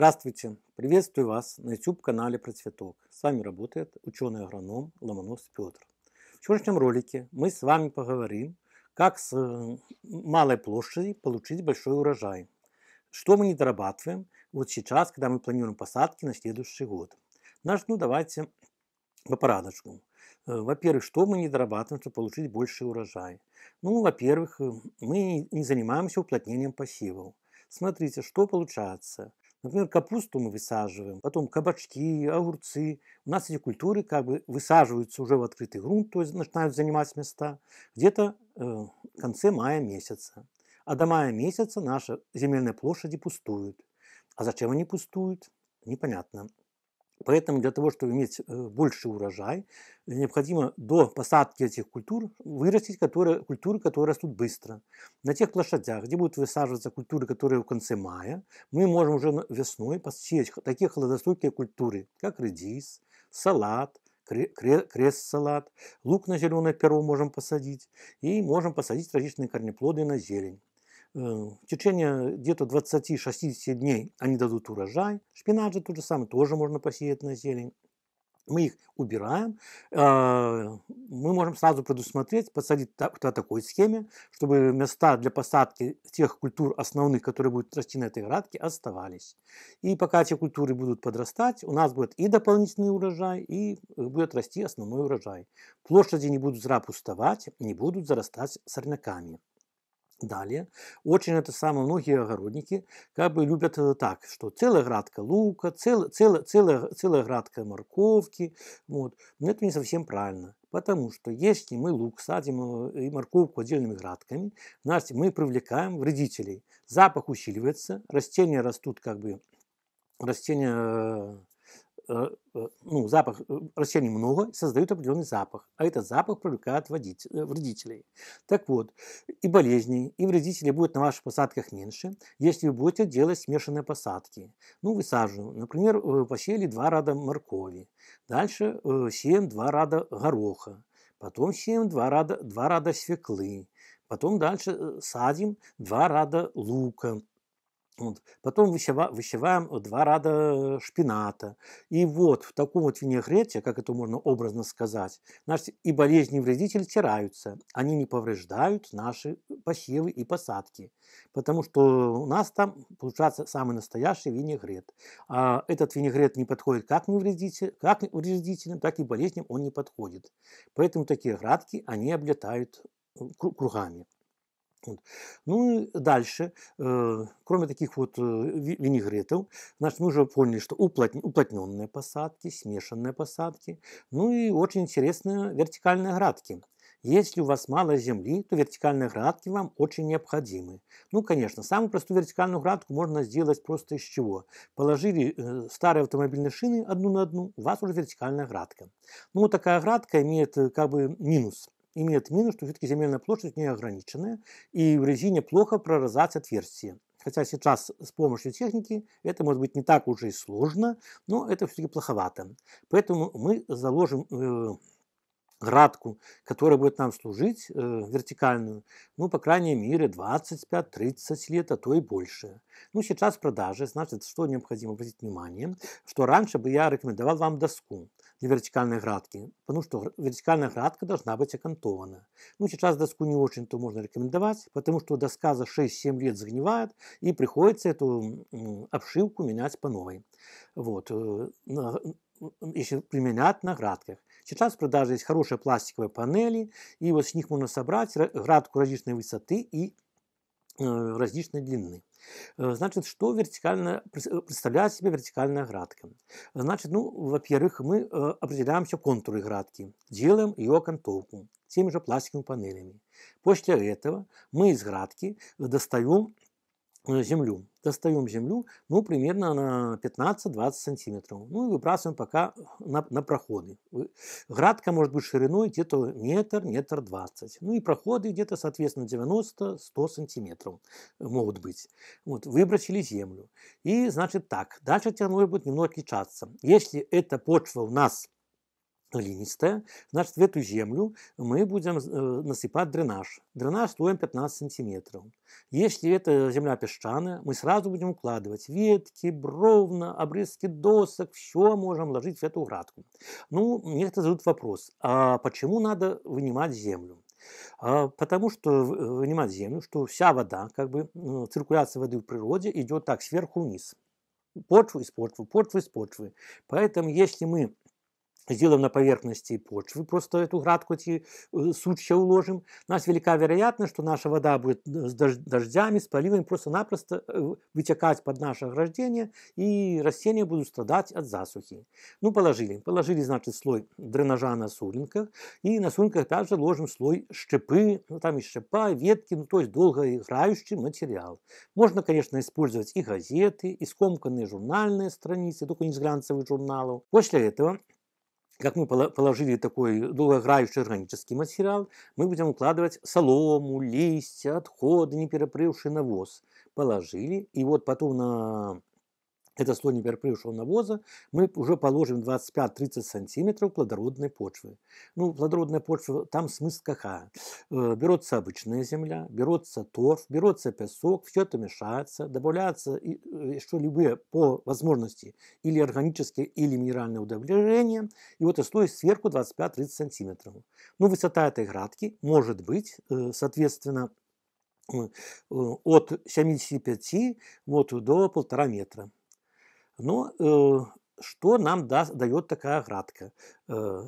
Здравствуйте! Приветствую вас на YouTube-канале про цветок. С вами работает ученый-агроном Ломонос Петр. В сегодняшнем ролике мы с вами поговорим, как с малой площади получить большой урожай. Что мы не дорабатываем вот сейчас, когда мы планируем посадки на следующий год. Начну давайте по порядочку. Э, во-первых, что мы не дорабатываем, чтобы получить больший урожай? Ну, во-первых, э, мы не занимаемся уплотнением посевов. Смотрите, что получается. Например, капусту мы высаживаем, потом кабачки, огурцы. У нас эти культуры как бы высаживаются уже в открытый грунт, то есть начинают занимать места где-то э, в конце мая месяца. А до мая месяца наши земельные площади пустуют. А зачем они пустуют? Непонятно. Поэтому для того, чтобы иметь э, больше урожай, необходимо до посадки этих культур вырастить которые, культуры, которые растут быстро. На тех площадях, где будут высаживаться культуры, которые в конце мая, мы можем уже весной посеять такие холодостойкие культуры, как редис, салат, крест-салат, лук на зеленое перо можем посадить, и можем посадить различные корнеплоды на зелень. Эм, в течение где-то 20-60 дней они дадут урожай. Шпинат же тот же самый, тоже можно посеять на зелень. Мы их убираем. А, мы можем сразу предусмотреть, посадить по такой схеме, чтобы места для посадки тех культур основных, которые будут расти на этой градке, оставались. И пока эти культуры будут подрастать, у нас будет и дополнительный урожай, и э, будет расти основной урожай. Площади не будут зря пустовать, не будут зарастать сорняками. Далее, очень это самое, многие огородники как бы любят э, так, что целая градка лука, цел, цел, целая, целая градка морковки. Вот. Но это не совсем правильно. Потому что если мы лук садим э, и морковку отдельными градками, значит, мы привлекаем вредителей. Запах усиливается, растения растут как бы, растения э, Э, э, ну, запах э, растений много, создают определенный запах, а этот запах привлекает вредителей. Так вот, и болезней, и вредителей будет на ваших посадках меньше, если вы будете делать смешанные посадки. Ну, высаживаем. Например, вы посеяли два рада моркови, дальше сеем два рада гороха, потом сеем два рада, два рада свеклы, потом дальше садим два рада лука, вот. Потом вышива, вышиваем э, два ряда э, шпината. И вот в таком вот винегрете, как это можно образно сказать, наши и болезни вредители стираются. Они не повреждают наши э, посевы и посадки. Потому что у нас там получается самый настоящий винегрет. А этот винегрет не подходит как, невредитель, как вредителям, так и болезням он не подходит. Поэтому такие градки, они облетают кругами. Вот. Ну, дальше, э, кроме таких вот э, винегретов, значит, мы уже поняли, что уплотн, уплотненные посадки, смешанные посадки, ну и очень интересные вертикальные градки. Если у вас мало земли, то вертикальные градки вам очень необходимы. Ну, конечно, самую простую вертикальную градку можно сделать просто из чего. Положили э, старые автомобильные шины одну на одну, у вас уже вертикальная градка. Ну, такая градка имеет э, как бы минус – имеет минус, что все-таки земельная площадь неограниченная, и в резине плохо прорезаются отверстия. Хотя сейчас с помощью техники это может быть не так уже и сложно, но это все-таки плоховато. Поэтому мы заложим э, градку, которая будет нам служить, э, вертикальную, ну, по крайней мере, 25-30 лет, а то и больше. Ну, сейчас продажи, значит, что необходимо обратить внимание, что раньше бы я рекомендовал вам доску для вертикальной градки, потому что вертикальная градка должна быть окантована. Ну, сейчас доску не очень-то можно рекомендовать, потому что доска за 6-7 лет загнивает, и приходится эту обшивку менять по новой. Вот. Э, еще применять на градках. Сейчас в продаже есть хорошие пластиковые панели, и вот с них можно собрать градку различной высоты и э, различной длины. Э, значит, что вертикально э, представляет себе вертикальная градка? Значит, ну, во-первых, мы определяем, определяемся контуры градки, делаем ее окантовку теми же пластиковыми панелями. После этого мы из градки достаем землю. Достаем землю, ну, примерно на 15-20 сантиметров. Ну, и выбрасываем пока на, на проходы. Градка может быть шириной где-то метр, метр двадцать. Ну, и проходы где-то, соответственно, 90-100 сантиметров могут быть. Вот, выбросили землю. И, значит, так. Дальше технология будет немного отличаться. Если эта почва у нас глинистая, значит, в эту землю мы будем э, насыпать дренаж. Дренаж слоем 15 сантиметров. Если это земля песчаная, мы сразу будем укладывать ветки, бровна, обрезки досок, все можем ложить в эту градку. Ну, мне это задают вопрос, а почему надо вынимать землю? А, потому что э, вынимать землю, что вся вода, как бы ну, циркуляция воды в природе идет так сверху вниз почву из почвы, почву из почвы. Поэтому, если мы сделаем на поверхности почвы, просто эту градку, эти сучья уложим, у нас велика вероятность, что наша вода будет с дождями, с поливами просто-напросто вытекать под наше ограждение, и растения будут страдать от засухи. Ну, положили. Положили, значит, слой дренажа на суринках, и на суринках также ложим слой щепы, ну, там и щепа, ветки, ну, то есть долгоиграющий материал. Можно, конечно, использовать и газеты, и скомканные журнальные страницы, только не с глянцевых журналов. После этого как мы положили такой долгоиграющий органический материал, мы будем укладывать солому, листья, отходы, неперепревший навоз. Положили, и вот потом на этот слой неперепревшего навоза, мы уже положим 25-30 сантиметров плодородной почвы. Ну, плодородная почва, там смысл какая? Э, берется обычная земля, берется торф, берется песок, все это мешается, добавляются э, еще любые по возможности или органические, или минеральные удобрения, и вот и слой сверху 25-30 сантиметров. Ну, высота этой градки может быть, э, соответственно, от 75 вот, до полтора метра. Но э, что нам даст, дает такая оградка? Э,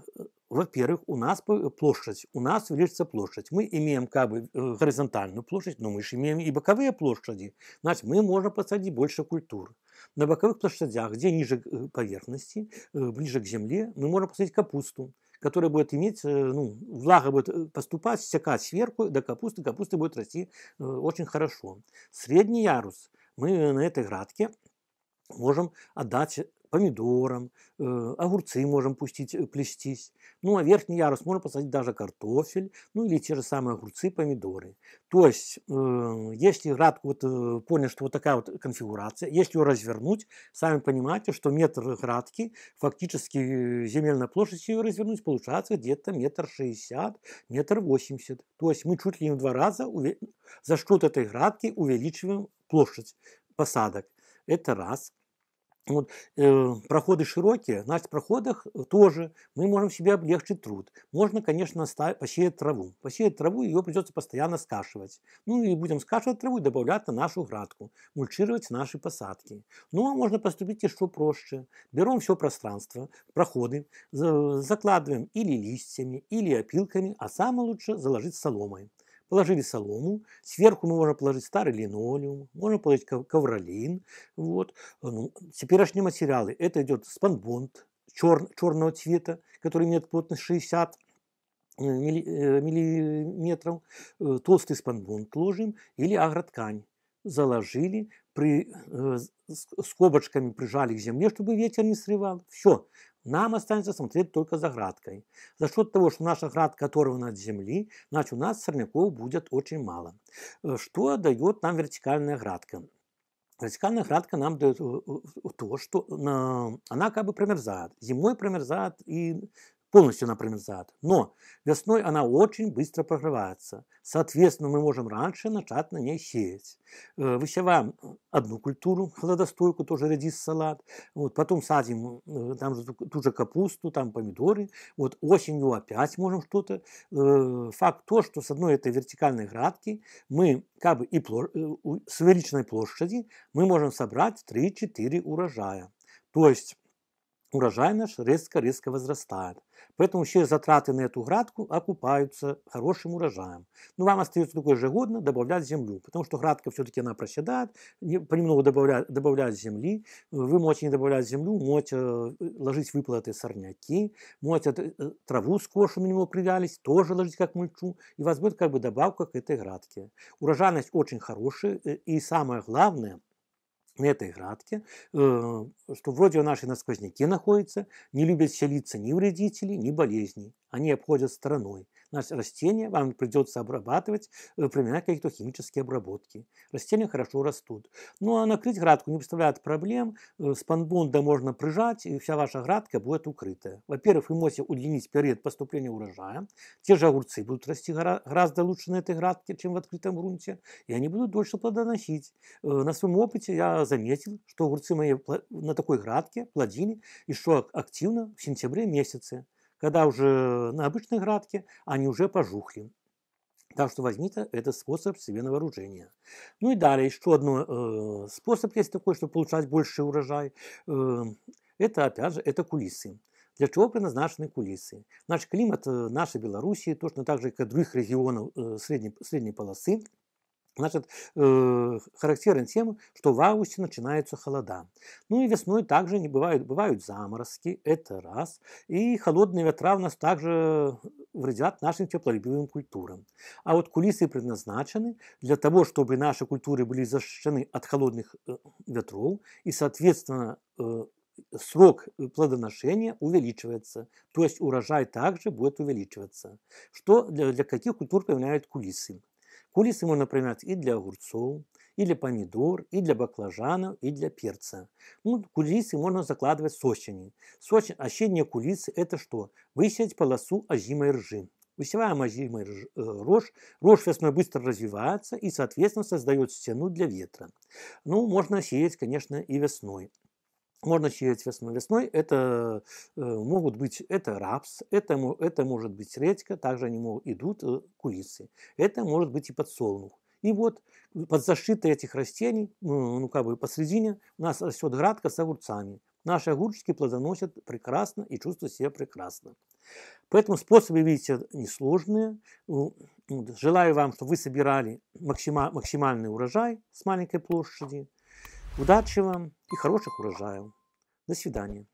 во-первых, у нас площадь, у нас увеличится площадь. Мы имеем как бы э, горизонтальную площадь, но мы же имеем и боковые площади. Значит, мы можем посадить больше культур. На боковых площадях, где ниже э, поверхности, э, ближе к земле, мы можем посадить капусту, которая будет иметь, ну, влага будет поступать, стекать сверху до капусты, капуста будет расти очень хорошо. Средний ярус. Мы на этой градке можем отдать э, помидорам, э, огурцы можем пустить э, плестись. Ну, а верхний ярус можно посадить даже картофель, ну или те же самые огурцы, помидоры. То есть, если рад вот э, понял, что вот такая вот конфигурация, если ее развернуть, сами понимаете, что метр градки, фактически земельная площадь ее развернуть, получается где-то метр шестьдесят, метр восемьдесят. То есть мы чуть ли не в два раза за счет этой градки увеличиваем площадь посадок. Это раз. Вот, э, проходы широкие, значит, в проходах э, тоже мы можем себе облегчить труд. Можно, конечно, посеять траву. Посеять траву, ее придется постоянно скашивать. Ну и будем скашивать траву и добавлять на нашу градку, мульчировать наши посадки. Ну а можно поступить еще проще. Берем все пространство, проходы, закладываем или листьями, или опилками, а самое лучше заложить соломой положили солому, сверху мы можем положить старый линолеум, можно положить ковролин. Вот. Ну, теперешние материалы. Это идет спанбонд чер, черного цвета, который имеет плотность 60 э, э, миллиметров, э, толстый спанбонд ложим или агроткань заложили, при, э, скобочками прижали к земле, чтобы ветер не срывал. Все, нам останется смотреть только за градкой. За счет того, что наша градка оторвана от земли, значит у нас сорняков будет очень мало. Э, что дает нам вертикальная градка? Вертикальная градка нам дает э, э, то, что она как бы промерзает. Зимой промерзает и полностью напрямую назад. Но весной она очень быстро прогревается. Соответственно, мы можем раньше начать на ней сеять. Э, Высеваем э, одну культуру, холодостойку, тоже редис, салат. Вот, потом садим э, там же, ту же капусту, там помидоры. Вот осенью опять можем что-то. Факт то, что с одной этой вертикальной градки мы как бы и с увеличенной площади мы можем собрать 3-4 урожая. То есть урожай наш резко-резко возрастает. Поэтому все затраты на эту градку окупаются хорошим урожаем. Но вам остается только ежегодно добавлять землю, потому что градка все-таки она проседает, понемногу добавлять добавлять земли. Вы можете не добавлять землю, можете э, ложить выплаты сорняки, можете э, э, траву скошенную немного привялись, тоже ложить как мульчу, и у вас будет как бы добавка к этой градке. Урожайность очень хорошая, и самое главное – на этой градке, э, что вроде наши на сквозняке находятся, не любят селиться ни вредителей, ни болезней. Они обходят стороной растения вам придется обрабатывать, э, применять какие-то химические обработки. Растения хорошо растут. Ну а накрыть градку не представляет проблем. Э, с можно прижать, и вся ваша градка будет укрытая. Во-первых, вы можете удлинить период поступления урожая. Те же огурцы будут расти гораздо лучше на этой градке, чем в открытом грунте, и они будут дольше плодоносить. Э, на своем опыте я заметил, что огурцы мои на такой градке, плодили, еще активно в сентябре месяце. Когда уже на обычной градке, они уже пожухли. Так что возьмите этот способ себе на вооружение. Ну и далее, еще один э, способ есть такой, чтобы получать больший урожай. Э, это, опять же, это кулисы. Для чего предназначены кулисы? Наш климат э, нашей Белоруссии, точно так же, как и других регионов э, средней, средней полосы, значит, э, характерен тем, что в августе начинаются холода. Ну и весной также не бывают, бывают заморозки, это раз. И холодные ветра у нас также вредят нашим теплолюбивым культурам. А вот кулисы предназначены для того, чтобы наши культуры были защищены от холодных э, ветров и, соответственно, э, срок плодоношения увеличивается, то есть урожай также будет увеличиваться. Что для, для каких культур появляют кулисы? Кулис можно применять и для огурцов, і для помідор, і для баклажанов, и для перца. Ну, кулисы можно закладывать сочені. Сочень, ощение кулисы – это что? Высеять полосу озимой ржи. Высеваем озимый э, рожь, рожь весной быстро развивается и, соответственно, создает стену для ветра. Ну, можно сеять, конечно, и весной можно сеять весной-весной. Это э, могут быть это рапс, это, это может быть редька, также они могут, идут э, курицы. Это может быть и подсолнух. И вот под защитой этих растений, ну, ну как бы посредине, у нас растет градка с огурцами. Наши огурчики плодоносят прекрасно и чувствуют себя прекрасно. Поэтому способы, видите, несложные. Ну, желаю вам, чтобы вы собирали максимальный урожай с маленькой площади. Удачи вам и хороших урожаев. До свидания.